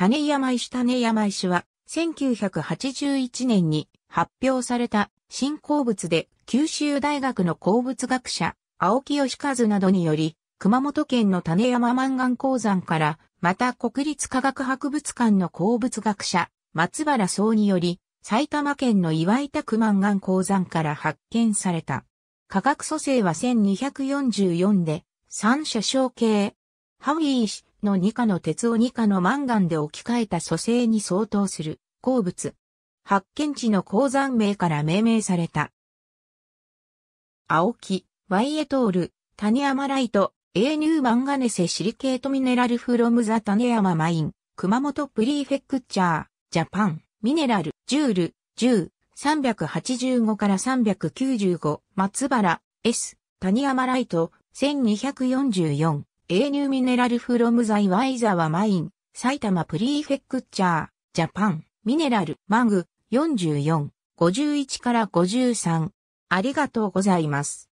種山石種山石は、1981年に発表された新鉱物で九州大学の鉱物学者、青木義和などにより、熊本県の種山満岩鉱山から、また国立科学博物館の鉱物学者、松原総により、埼玉県の岩井拓満岩鉱山から発見された。科学蘇生は1244で、三者小径。ハウイー氏、の二価の鉄を二価のマンガンで置き換えた蘇生に相当する鉱物。発見地の鉱山名から命名された。青木、ワイエトール、タニアマライト、エーニューマンガネセシリケートミネラルフロムザタネヤママイン、熊本プリーフェクチャー、ジャパン、ミネラル、ジュール、10、385から395、松原、S、タニアマライト、1244。英乳ミネラルフロムザイワイザーはマイン、埼玉プリーフェクチャー、ジャパン、ミネラル、マグ、44、51から53。ありがとうございます。